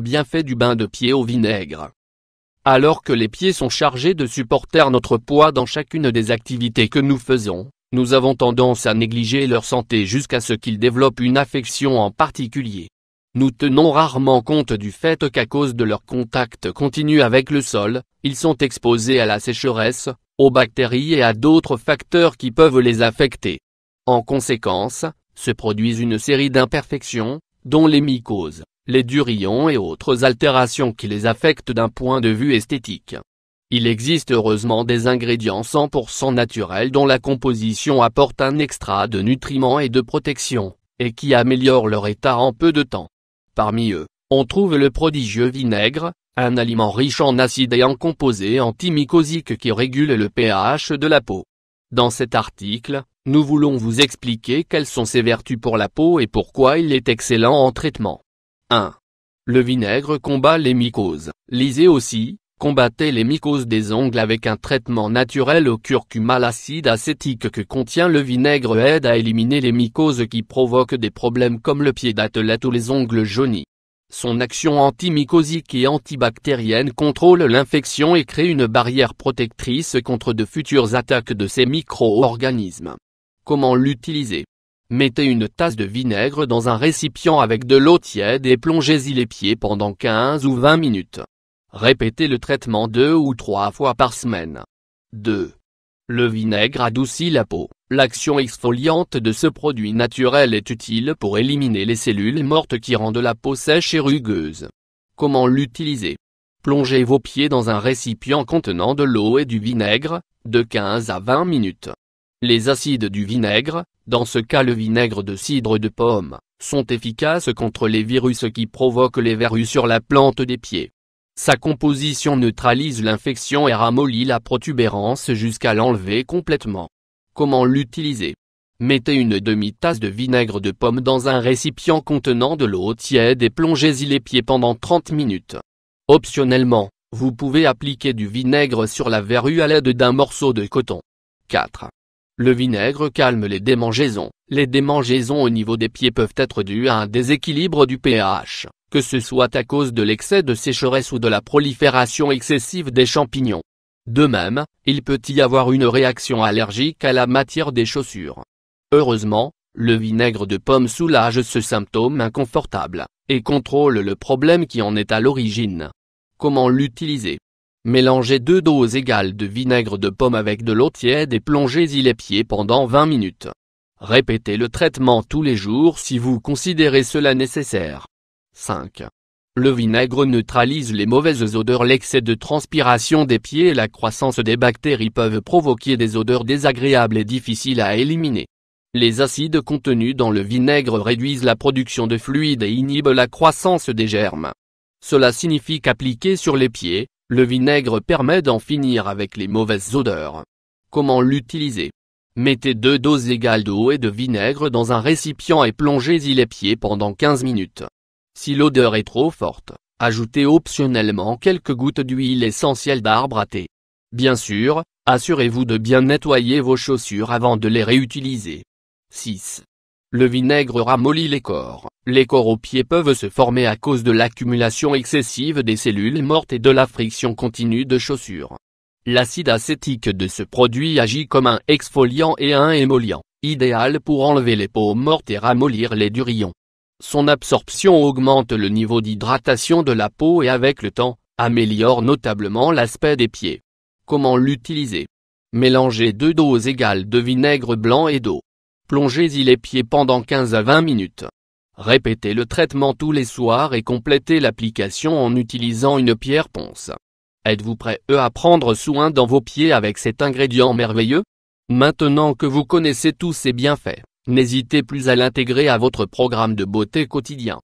bien fait du bain de pied au vinaigre. Alors que les pieds sont chargés de supporter notre poids dans chacune des activités que nous faisons, nous avons tendance à négliger leur santé jusqu'à ce qu'ils développent une affection en particulier. Nous tenons rarement compte du fait qu'à cause de leur contact continu avec le sol, ils sont exposés à la sécheresse, aux bactéries et à d'autres facteurs qui peuvent les affecter. En conséquence, se produisent une série d'imperfections, dont les mycoses les durillons et autres altérations qui les affectent d'un point de vue esthétique. Il existe heureusement des ingrédients 100% naturels dont la composition apporte un extra de nutriments et de protection, et qui améliorent leur état en peu de temps. Parmi eux, on trouve le prodigieux vinaigre, un aliment riche en acides et en composés antimicosiques qui régule le pH de la peau. Dans cet article, nous voulons vous expliquer quelles sont ses vertus pour la peau et pourquoi il est excellent en traitement. 1. Le vinaigre combat les mycoses. Lisez aussi, combattez les mycoses des ongles avec un traitement naturel au curcuma. L'acide acétique que contient le vinaigre aide à éliminer les mycoses qui provoquent des problèmes comme le pied d'athlète ou les ongles jaunis. Son action antimycosique et antibactérienne contrôle l'infection et crée une barrière protectrice contre de futures attaques de ces micro-organismes. Comment l'utiliser Mettez une tasse de vinaigre dans un récipient avec de l'eau tiède et plongez-y les pieds pendant 15 ou 20 minutes. Répétez le traitement deux ou trois fois par semaine. 2. Le vinaigre adoucit la peau. L'action exfoliante de ce produit naturel est utile pour éliminer les cellules mortes qui rendent la peau sèche et rugueuse. Comment l'utiliser Plongez vos pieds dans un récipient contenant de l'eau et du vinaigre, de 15 à 20 minutes. Les acides du vinaigre, dans ce cas le vinaigre de cidre de pomme, sont efficaces contre les virus qui provoquent les verrues sur la plante des pieds. Sa composition neutralise l'infection et ramollit la protubérance jusqu'à l'enlever complètement. Comment l'utiliser Mettez une demi-tasse de vinaigre de pomme dans un récipient contenant de l'eau tiède et plongez-y les pieds pendant 30 minutes. Optionnellement, vous pouvez appliquer du vinaigre sur la verrue à l'aide d'un morceau de coton. 4. Le vinaigre calme les démangeaisons. Les démangeaisons au niveau des pieds peuvent être dues à un déséquilibre du pH, que ce soit à cause de l'excès de sécheresse ou de la prolifération excessive des champignons. De même, il peut y avoir une réaction allergique à la matière des chaussures. Heureusement, le vinaigre de pomme soulage ce symptôme inconfortable, et contrôle le problème qui en est à l'origine. Comment l'utiliser Mélangez deux doses égales de vinaigre de pomme avec de l'eau tiède et plongez-y les pieds pendant 20 minutes. Répétez le traitement tous les jours si vous considérez cela nécessaire. 5. Le vinaigre neutralise les mauvaises odeurs L'excès de transpiration des pieds et la croissance des bactéries peuvent provoquer des odeurs désagréables et difficiles à éliminer. Les acides contenus dans le vinaigre réduisent la production de fluides et inhibent la croissance des germes. Cela signifie qu'appliquer sur les pieds, le vinaigre permet d'en finir avec les mauvaises odeurs. Comment l'utiliser Mettez deux doses égales d'eau et de vinaigre dans un récipient et plongez-y les pieds pendant 15 minutes. Si l'odeur est trop forte, ajoutez optionnellement quelques gouttes d'huile essentielle d'arbre à thé. Bien sûr, assurez-vous de bien nettoyer vos chaussures avant de les réutiliser. 6. Le vinaigre ramollit les corps. Les aux corps pieds peuvent se former à cause de l'accumulation excessive des cellules mortes et de la friction continue de chaussures. L'acide acétique de ce produit agit comme un exfoliant et un émollient, idéal pour enlever les peaux mortes et ramollir les durillons. Son absorption augmente le niveau d'hydratation de la peau et avec le temps, améliore notablement l'aspect des pieds. Comment l'utiliser Mélangez deux doses égales de vinaigre blanc et d'eau. Plongez-y les pieds pendant 15 à 20 minutes. Répétez le traitement tous les soirs et complétez l'application en utilisant une pierre ponce. Êtes-vous prêt à prendre soin dans vos pieds avec cet ingrédient merveilleux Maintenant que vous connaissez tous ses bienfaits, n'hésitez plus à l'intégrer à votre programme de beauté quotidien.